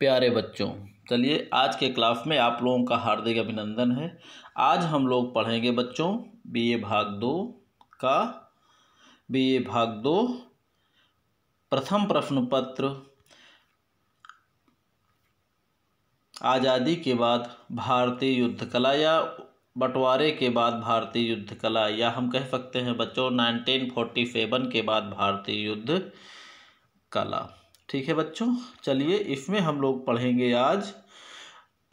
प्यारे बच्चों चलिए आज के क्लास में आप लोगों का हार्दिक अभिनंदन है आज हम लोग पढ़ेंगे बच्चों बी ए भाग दो का बी ए भाग दो प्रथम प्रश्न पत्र आज़ादी के बाद भारतीय युद्ध कला या बंटवारे के बाद भारतीय युद्ध कला या हम कह सकते हैं बच्चों 1947 के बाद भारतीय युद्ध कला ठीक है बच्चों चलिए इसमें हम लोग पढ़ेंगे आज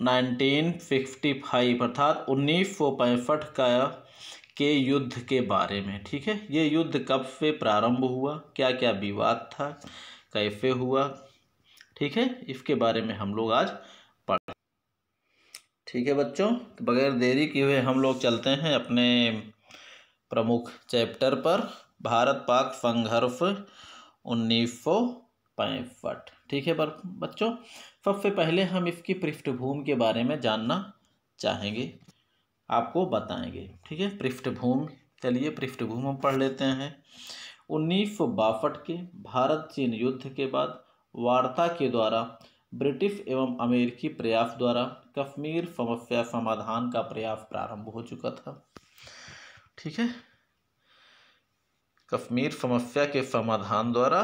1955 अर्थात उन्नीस सौ पैंसठ का के युद्ध के बारे में ठीक है ये युद्ध कब से प्रारंभ हुआ क्या क्या विवाद था कैसे हुआ ठीक है इसके बारे में हम लोग आज पढ़ ठीक है बच्चों बगैर देरी किए हुए हम लोग चलते हैं अपने प्रमुख चैप्टर पर भारत पाक संघर्ष उन्नीस सौ पैंफट ठीक है पर बच्चों सबसे पहले हम इसकी पृष्ठभूमि के बारे में जानना चाहेंगे आपको बताएंगे ठीक है पृष्ठभूमि चलिए पृष्ठभूमि हम पढ़ लेते हैं उन्नीस सौ बासठ के भारत चीन युद्ध के बाद वार्ता के द्वारा ब्रिटिश एवं अमेरिकी प्रयास द्वारा कश्मीर समस्या समाधान का प्रयास प्रारंभ हो चुका था ठीक है कश्मीर समस्या के समाधान द्वारा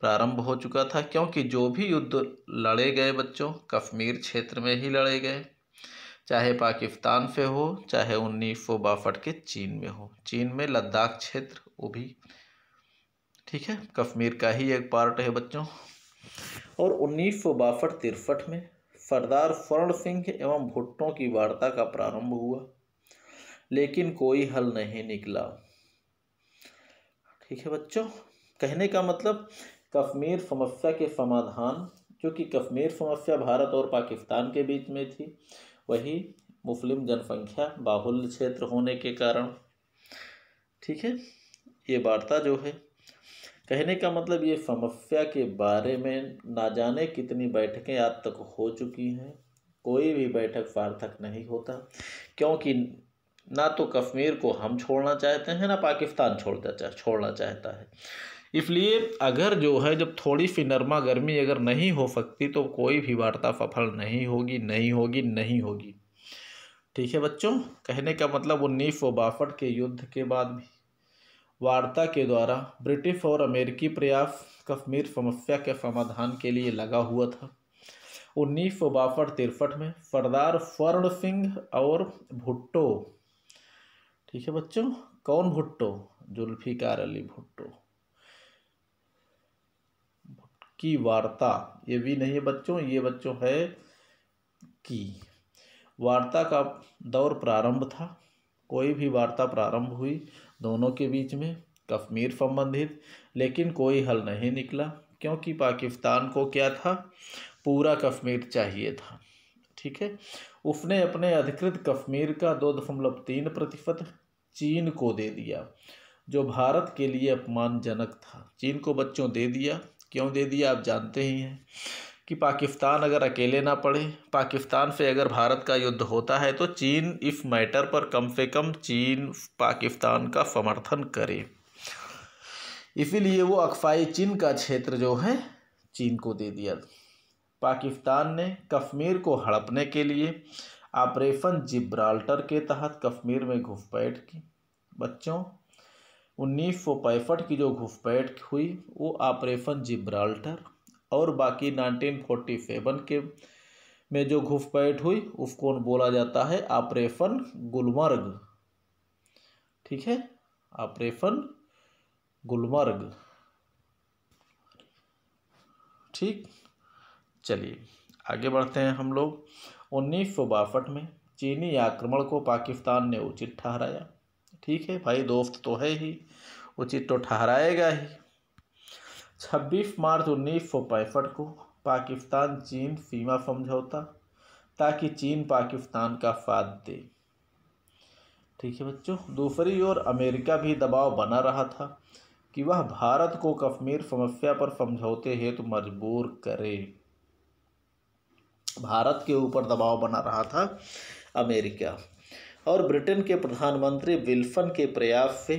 प्रारंभ हो चुका था क्योंकि जो भी युद्ध लड़े गए बच्चों कश्मीर क्षेत्र में ही लड़े गए चाहे पाकिस्तान से हो चाहे उन्नीस सौ बासठ के चीन में हो चीन में लद्दाख क्षेत्र वो भी ठीक है कश्मीर का ही एक पार्ट है बच्चों और उन्नीस सौ बासठ तिरसठ में सरदार स्वर्ण सिंह एवं भुट्टो की वार्ता का प्रारंभ हुआ लेकिन कोई हल नहीं निकला ठीक है बच्चों कहने का मतलब कश्मीर समस्या के समाधान क्योंकि कश्मीर समस्या भारत और पाकिस्तान के बीच में थी वही मुस्लिम जनसंख्या बाहुल्य क्षेत्र होने के कारण ठीक है ये वार्ता जो है कहने का मतलब ये समस्या के बारे में ना जाने कितनी बैठकें आज तक हो चुकी हैं कोई भी बैठक सार्थक नहीं होता क्योंकि ना तो कश्मीर को हम छोड़ना चाहते हैं ना पाकिस्तान छोड़ना चाह छोड़ना चाहता है इसलिए अगर जो है जब थोड़ी सी नरमा गर्मी अगर नहीं हो सकती तो कोई भी वार्ता सफल नहीं होगी नहीं होगी नहीं होगी ठीक है बच्चों कहने का मतलब उन्नीस सौ बासठ के युद्ध के बाद भी वार्ता के द्वारा ब्रिटिश और अमेरिकी प्रयास कश्मीर समस्या के समाधान के लिए लगा हुआ था उन्नीस सौ बासठ तिरसठ में सरदार स्वर्ण सिंह और भुट्टो ठीक है बच्चों कौन भुट्टो जुल्फिकार अली भुट्टो की वार्ता ये भी नहीं है बच्चों ये बच्चों है की वार्ता का दौर प्रारंभ था कोई भी वार्ता प्रारंभ हुई दोनों के बीच में कश्मीर संबंधित लेकिन कोई हल नहीं निकला क्योंकि पाकिस्तान को क्या था पूरा कश्मीर चाहिए था ठीक है उसने अपने अधिकृत कश्मीर का दो दशमलव तीन प्रतिशत चीन को दे दिया जो भारत के लिए अपमानजनक था चीन को बच्चों दे दिया क्यों दे दिया आप जानते ही हैं कि पाकिस्तान अगर अकेले ना पड़े पाकिस्तान से अगर भारत का युद्ध होता है तो चीन इस मैटर पर कम से कम चीन पाकिस्तान का समर्थन करे इसीलिए वो अकफाई चीन का क्षेत्र जो है चीन को दे दिया पाकिस्तान ने कश्मीर को हड़पने के लिए ऑपरेशन जिब्राल्टर के तहत कश्मीर में घुसपैठ की बच्चों उन्नीस सौ पैंसठ की जो घुसपैठ हुई वो ऑपरेशन जिब्राल्टर और बाकी नाइनटीन फोर्टी सेवन के में जो घुसपैठ हुई उसको बोला जाता है ऑपरेशन गुलमर्ग ठीक है ऑपरेशन गुलमर्ग ठीक चलिए आगे बढ़ते हैं हम लोग उन्नीस सौ बासठ में चीनी आक्रमण को पाकिस्तान ने उचित ठहराया ठीक है भाई दोस्त तो है ही उचित तो ठहराएगा ही छब्बीस मार्च उन्नीस सौ पैंसठ को पाकिस्तान चीन सीमा समझौता ताकि चीन पाकिस्तान का साथ दे ठीक है बच्चों दूसरी ओर अमेरिका भी दबाव बना रहा था कि वह भारत को कश्मीर समस्या पर समझौते हेतु तो मजबूर करे भारत के ऊपर दबाव बना रहा था अमेरिका और ब्रिटेन के प्रधानमंत्री विल्फन के प्रयास से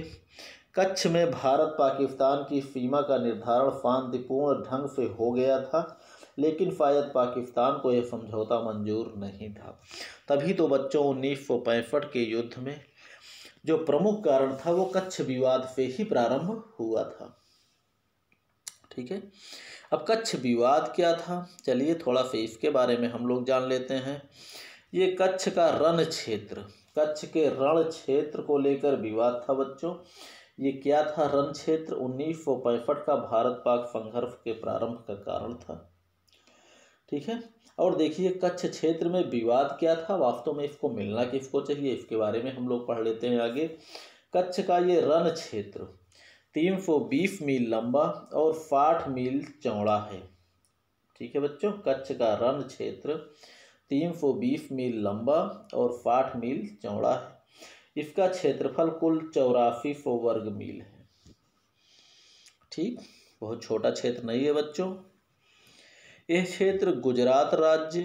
कच्छ में भारत पाकिस्तान की सीमा का निर्धारण शांतिपूर्ण ढंग से हो गया था लेकिन शायद पाकिस्तान को यह समझौता मंजूर नहीं था तभी तो बच्चों उन्नीस के युद्ध में जो प्रमुख कारण था वो कच्छ विवाद से ही प्रारंभ हुआ था ठीक है अब कच्छ विवाद क्या था चलिए थोड़ा सा इसके बारे में हम लोग जान लेते हैं ये कच्छ का रण क्षेत्र कच्छ के रण क्षेत्र को लेकर विवाद था बच्चों ये क्या था रण क्षेत्र उन्नीस सौ पैंसठ का भारत पाक संघर्ष के प्रारंभ का कारण था ठीक है और देखिए कच्छ क्षेत्र में विवाद क्या था वास्तव में इसको मिलना किसको चाहिए इसके बारे में हम लोग पढ़ लेते हैं आगे कच्छ का ये रण क्षेत्र तीन सौ बीस मील लंबा और साठ मील चौड़ा है ठीक है बच्चों कच्छ का रण क्षेत्र तीन सौ बीस मील लंबा और साठ मील चौड़ा है इसका क्षेत्रफल कुल चौरासी सौ वर्ग मील है ठीक बहुत छोटा क्षेत्र नहीं है बच्चों यह क्षेत्र गुजरात राज्य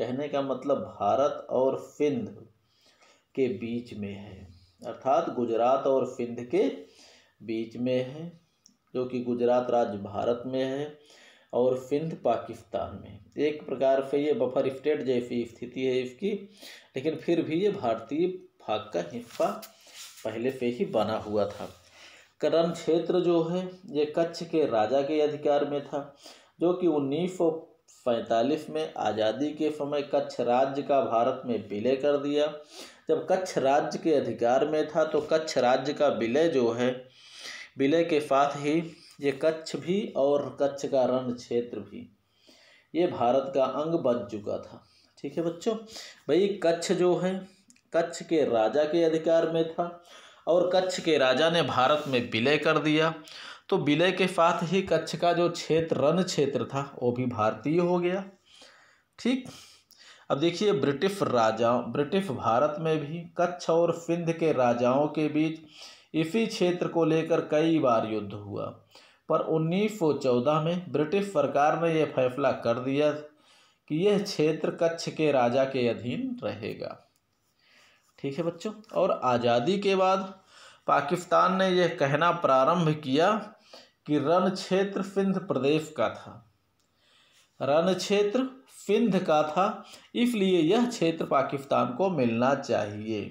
कहने का मतलब भारत और सिंध के बीच में है अर्थात गुजरात और सिंध के बीच में है जो कि गुजरात राज्य भारत में है और सिंध पाकिस्तान में एक प्रकार से ये बफर स्टेट जैसी स्थिति है इसकी लेकिन फिर भी ये भारतीय भाग का हिस्सा पहले से ही बना हुआ था करण क्षेत्र जो है ये कच्छ के राजा के अधिकार में था जो कि उन्नीस सौ पैंतालीस में आज़ादी के समय कच्छ राज्य का भारत में विलय कर दिया जब कच्छ राज्य के अधिकार में था तो कच्छ राज्य का विलय जो है विलय के साथ ही ये कच्छ भी और कच्छ का रण क्षेत्र भी ये भारत का अंग बन चुका था ठीक है बच्चों भाई कच्छ जो है कच्छ के राजा के अधिकार में था और कच्छ के राजा ने भारत में विलय कर दिया तो विलय के साथ ही कच्छ का जो क्षेत्र रण क्षेत्र था वो भी भारतीय हो गया ठीक अब देखिए ब्रिटिश राजाओं ब्रिटिश भारत में भी कच्छ और सिंध के राजाओं के बीच इसी क्षेत्र को लेकर कई बार युद्ध हुआ पर उन्नीस सौ चौदह में ब्रिटिश सरकार ने यह फैसला कर दिया कि यह क्षेत्र कच्छ के राजा के अधीन रहेगा ठीक है बच्चों और आज़ादी के बाद पाकिस्तान ने यह कहना प्रारंभ किया कि रण क्षेत्र सिंध प्रदेश का था रण क्षेत्र सिंध का था इसलिए यह क्षेत्र पाकिस्तान को मिलना चाहिए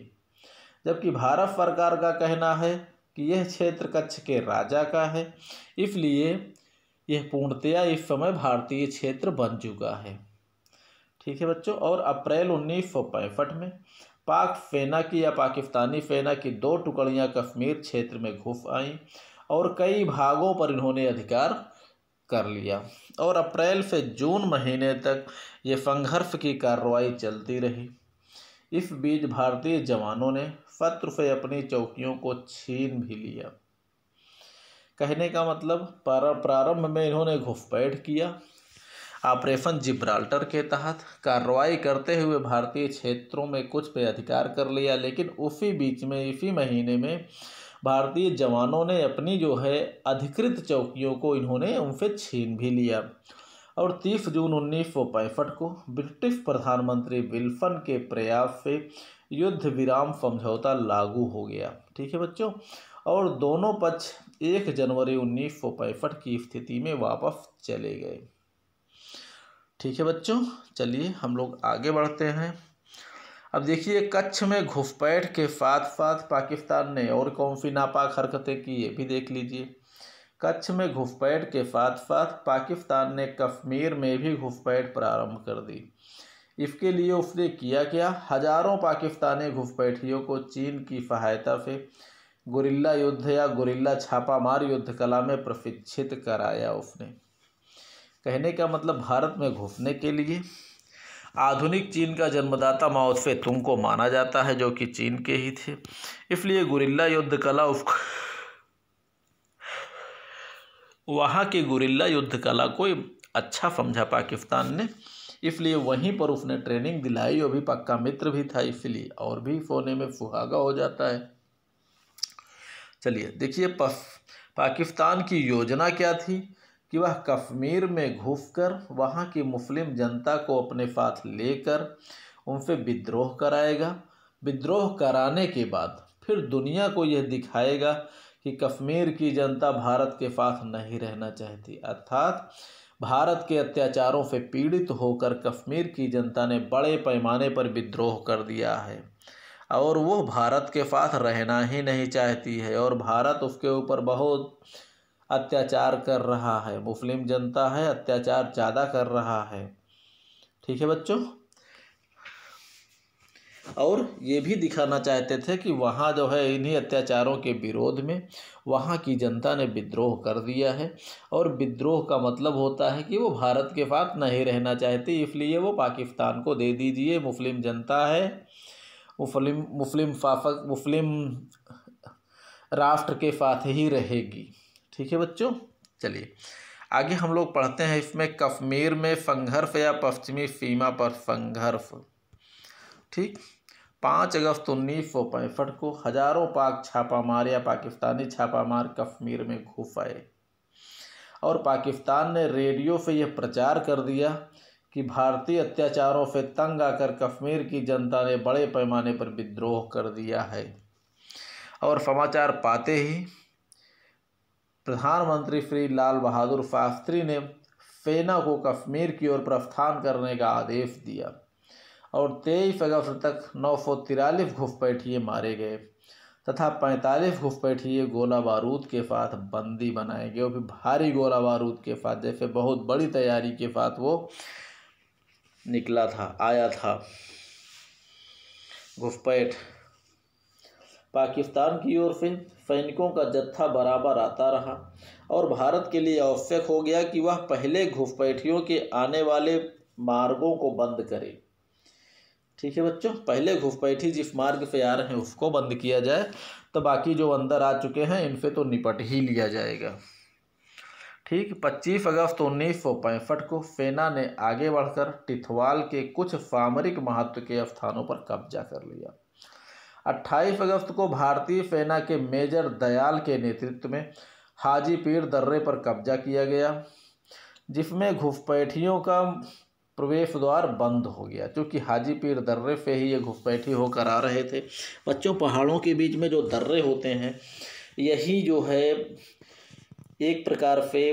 जबकि भारत सरकार का कहना है कि यह क्षेत्र कच्छ के राजा का है इसलिए यह पूर्णतया इस समय भारतीय क्षेत्र बन चुका है ठीक है बच्चों और अप्रैल उन्नीस में पाक सेना की या पाकिस्तानी सेना की दो टुकड़ियां कश्मीर क्षेत्र में घुस आईं और कई भागों पर इन्होंने अधिकार कर लिया और अप्रैल से जून महीने तक ये संघर्ष की कार्रवाई चलती रही इस बीच भारतीय जवानों ने शत्रु से अपनी चौकियों को छीन भी लिया कहने का मतलब प्रारंभ में इन्होंने घुसपैठ किया ऑपरेशन जिब्राल्टर के तहत कार्रवाई करते हुए भारतीय क्षेत्रों में कुछ पे अधिकार कर लिया लेकिन उसी बीच में इसी महीने में भारतीय जवानों ने अपनी जो है अधिकृत चौकियों को इन्होंने उनसे छीन भी लिया और 30 जून उन्नीस को ब्रिटिश प्रधानमंत्री विल्फन के प्रयास से युद्ध विराम समझौता लागू हो गया ठीक है बच्चों और दोनों पक्ष 1 जनवरी उन्नीस की स्थिति में वापस चले गए ठीक है बच्चों चलिए हम लोग आगे बढ़ते हैं अब देखिए कच्छ में घुसपैठ के साथ साथ पाकिस्तान ने और कौन सी नापाक हरकतें की ये भी देख लीजिए कच्छ में घुसपैठ के साथ साथ पाकिस्तान ने कश्मीर में भी घुसपैठ प्रारंभ कर दी इसके लिए उसने किया क्या हजारों पाकिस्तानी घुसपैठियों को चीन की सहायता से गुरिल्ला युद्ध या गुरिल्ला छापामार युद्ध कला में प्रशिक्षित कराया उसने कहने का मतलब भारत में घुसने के लिए आधुनिक चीन का जन्मदाता माओ से तुम को माना जाता है जो कि चीन के ही थे इसलिए गुरिल्ला युद्ध कला उस वहाँ के गुरिल्ला युद्ध कला को अच्छा समझा पाकिस्तान ने इसलिए वहीं पर उसने ट्रेनिंग दिलाई और भी पक्का मित्र भी था इसलिए और भी सोने में सुहागा हो जाता है चलिए देखिए पाकिस्तान की योजना क्या थी कि वह कश्मीर में घुसकर वहाँ की मुस्लिम जनता को अपने साथ लेकर उनसे विद्रोह कराएगा विद्रोह कराने के बाद फिर दुनिया को यह दिखाएगा कि कश्मीर की जनता भारत के साथ नहीं रहना चाहती अर्थात भारत के अत्याचारों से पीड़ित होकर कश्मीर की जनता ने बड़े पैमाने पर विद्रोह कर दिया है और वो भारत के साथ रहना ही नहीं चाहती है और भारत उसके ऊपर बहुत अत्याचार कर रहा है मुस्लिम जनता है अत्याचार ज़्यादा कर रहा है ठीक है बच्चों और ये भी दिखाना चाहते थे कि वहाँ जो है इन्हीं अत्याचारों के विरोध में वहाँ की जनता ने विद्रोह कर दिया है और विद्रोह का मतलब होता है कि वो भारत के साथ नहीं रहना चाहती इसलिए वो पाकिस्तान को दे दीजिए मुस्लिम जनता है मुस्लिम मुस्लिम फाफक मुस्लिम राष्ट्र के साथ ही रहेगी ठीक है बच्चों चलिए आगे हम लोग पढ़ते हैं इसमें कश्मीर में संघर्ष या पश्चिमी सीमा पर संघर्ष ठीक पाँच अगस्त उन्नीस सौ पैंसठ को हजारों पाक छापामार या पाकिस्तानी छापामार कश्मीर में घुस आए और पाकिस्तान ने रेडियो से यह प्रचार कर दिया कि भारतीय अत्याचारों से तंग आकर कश्मीर की जनता ने बड़े पैमाने पर विद्रोह कर दिया है और समाचार पाते ही प्रधानमंत्री श्री लाल बहादुर शास्त्री ने सेना को कश्मीर की ओर प्रस्थान करने का आदेश दिया और तेईस अगस्त तक नौ सौ तिरालीस घुसपैठिए मारे गए तथा पैंतालीस घुसपैठिए गोला बारूद के साथ बंदी बनाए गए और भारी गोला बारूद के साथ जैसे बहुत बड़ी तैयारी के साथ वो निकला था आया था घुसपैठ पाकिस्तान की ओर से सैनिकों का जत्था बराबर आता रहा और भारत के लिए आवश्यक हो गया कि वह पहले घुसपैठियों के आने वाले मार्गों को बंद करे ठीक है बच्चों पहले घुसपैठी जिस मार्ग से आ रहे हैं उसको बंद किया जाए तो बाकी जो अंदर आ चुके हैं इनसे तो निपट ही लिया जाएगा ठीक पच्चीस अगस्त उन्नीस सौ पैंसठ को सेना ने आगे बढ़कर टिथवाल के कुछ सामरिक महत्व के स्थानों पर कब्जा कर लिया 28 अगस्त को भारतीय सेना के मेजर दयाल के नेतृत्व में हाजीपीर दर्रे पर कब्जा किया गया जिसमें घुसपैठियों का प्रवेश द्वार बंद हो गया क्योंकि हाजी पीर दर्रे पे ही ये घुसपैठी होकर आ रहे थे बच्चों पहाड़ों के बीच में जो दर्रे होते हैं यही जो है एक प्रकार से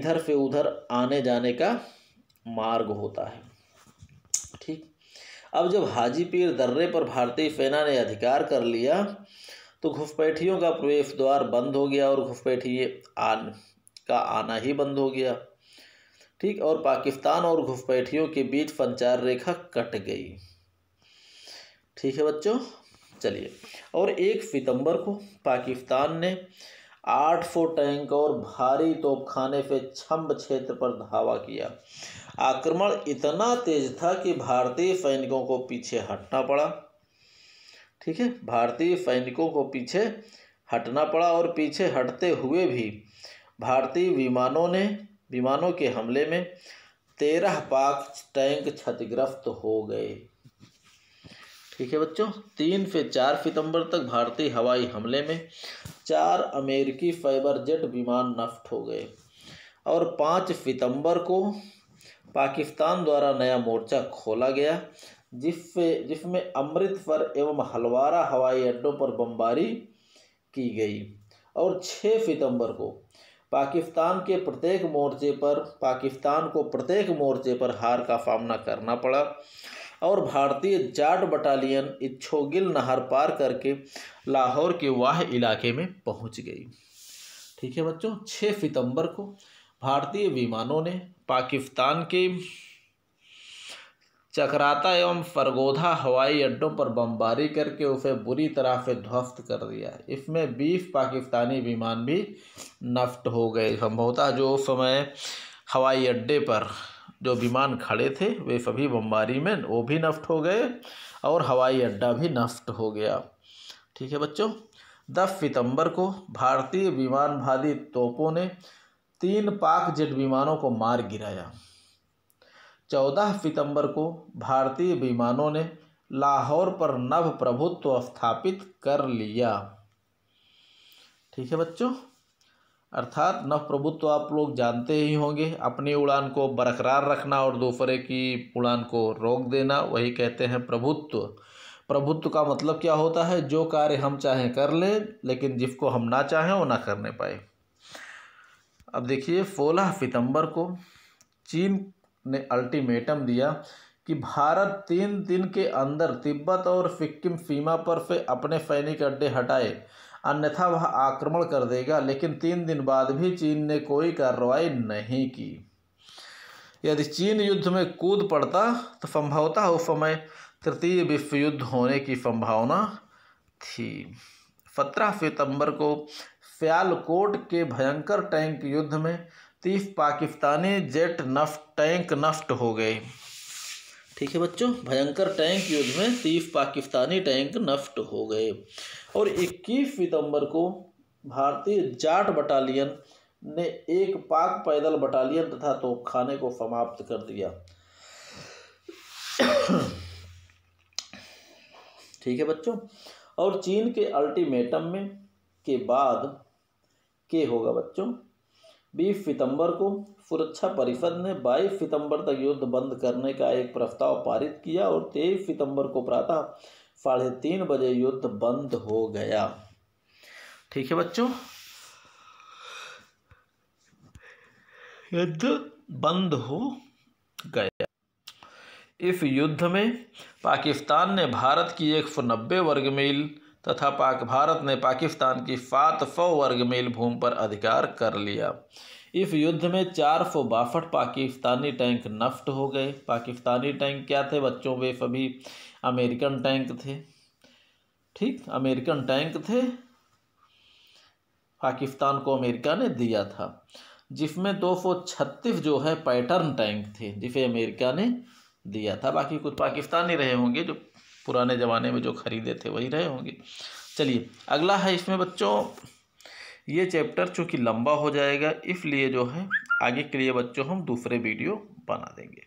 इधर से उधर आने जाने का मार्ग होता है ठीक अब जब हाजी पीर दर्रे पर भारतीय सेना ने अधिकार कर लिया तो घुसपैठियों का प्रवेश द्वार बंद हो गया और घुसपैठिए आन का आना ही बंद हो गया ठीक और पाकिस्तान और घुसपैठियों के बीच संचार रेखा कट गई ठीक है बच्चों चलिए और एक सितंबर को पाकिस्तान ने 800 टैंक और भारी तोपखाने से छम्ब क्षेत्र पर धावा किया आक्रमण इतना तेज था कि भारतीय सैनिकों को पीछे हटना पड़ा ठीक है भारतीय सैनिकों को पीछे हटना पड़ा और पीछे हटते हुए भी भारतीय विमानों ने विमानों के हमले में तेरह पाक टैंक क्षतिग्रस्त हो गए ठीक है बच्चों तीन से चार सितंबर तक भारतीय हवाई हमले में चार अमेरिकी फाइबर जेट विमान नष्ट हो गए और पाँच सितंबर को पाकिस्तान द्वारा नया मोर्चा खोला गया जिससे जिसमें अमृतसर एवं हलवारा हवाई अड्डों पर बमबारी की गई और छः सितंबर को पाकिस्तान के प्रत्येक मोर्चे पर पाकिस्तान को प्रत्येक मोर्चे पर हार का सामना करना पड़ा और भारतीय जाट बटालियन इच्छोगिल नहर पार करके लाहौर के वाह इलाके में पहुंच गई ठीक है बच्चों 6 सितंबर को भारतीय विमानों ने पाकिस्तान के चकराता एवं फरगोधा हवाई अड्डों पर बमबारी करके उसे बुरी तरह से ध्वस्त कर दिया इसमें बीस पाकिस्तानी विमान भी नष्ट हो गए संभवतः जो उस समय हवाई अड्डे पर जो विमान खड़े थे वे सभी बमबारी में वो भी नष्ट हो गए और हवाई अड्डा भी नष्ट हो गया ठीक है बच्चों दस सितंबर को भारतीय विमानवादी तोपों ने तीन पाक जेट विमानों को मार गिराया चौदह सितंबर को भारतीय विमानों ने लाहौर पर नव प्रभुत्व स्थापित कर लिया ठीक है बच्चों अर्थात नव प्रभुत्व आप लोग जानते ही होंगे अपनी उड़ान को बरकरार रखना और दूसरे की उड़ान को रोक देना वही कहते हैं प्रभुत्व प्रभुत्व का मतलब क्या होता है जो कार्य हम चाहें कर लें लेकिन जिसको हम ना चाहें वो ना करने पाए अब देखिए सोलह सितंबर को चीन ने अल्टीमेटम दिया कि भारत तीन दिन के अंदर तिब्बत और सिक्किम सीमा पर से अपने सैनिक अड्डे हटाए अन्यथा वह आक्रमण कर देगा लेकिन तीन दिन बाद भी चीन ने कोई कार्रवाई नहीं की यदि चीन युद्ध में कूद पड़ता तो संभवतः उस समय तृतीय विश्व युद्ध होने की संभावना थी सत्रह सितंबर को सियालकोट के भयंकर टैंक युद्ध में तीस पाकिस्तानी जेट नफ्ट टैंक नष्ट हो गए ठीक है बच्चों भयंकर टैंक युद्ध में तीस पाकिस्तानी टैंक नष्ट हो गए और 21 सितंबर को भारतीय जाट बटालियन ने एक पाक पैदल बटालियन तथा तोपखाने को समाप्त कर दिया ठीक है बच्चों और चीन के अल्टीमेटम में के बाद के होगा बच्चों बीस सितंबर को सुरक्षा परिषद ने 22 सितंबर तक युद्ध बंद करने का एक प्रस्ताव पारित किया और 23 सितंबर को प्रातः साढ़े तीन बजे युद्ध बंद हो गया ठीक है बच्चों युद्ध बंद हो गया इस युद्ध में पाकिस्तान ने भारत की एक सौ नब्बे वर्ग मील तथा पाक भारत ने पाकिस्तान की फात फौ वर्ग मील भूमि पर अधिकार कर लिया इस युद्ध में चार सौ बासठ पाकिस्तानी टैंक नष्ट हो गए पाकिस्तानी टैंक क्या थे बच्चों वे सभी अमेरिकन टैंक थे ठीक अमेरिकन टैंक थे पाकिस्तान को अमेरिका ने दिया था जिसमें दो सौ छत्तीस जो है पैटर्न टैंक थे जिसे अमेरिका ने दिया था बाकी कुछ पाकिस्तानी रहे होंगे जो पुराने ज़माने में जो ख़रीदे थे वही रहे होंगे चलिए अगला है इसमें बच्चों ये चैप्टर चूँकि लंबा हो जाएगा इसलिए जो है आगे के लिए बच्चों हम दूसरे वीडियो बना देंगे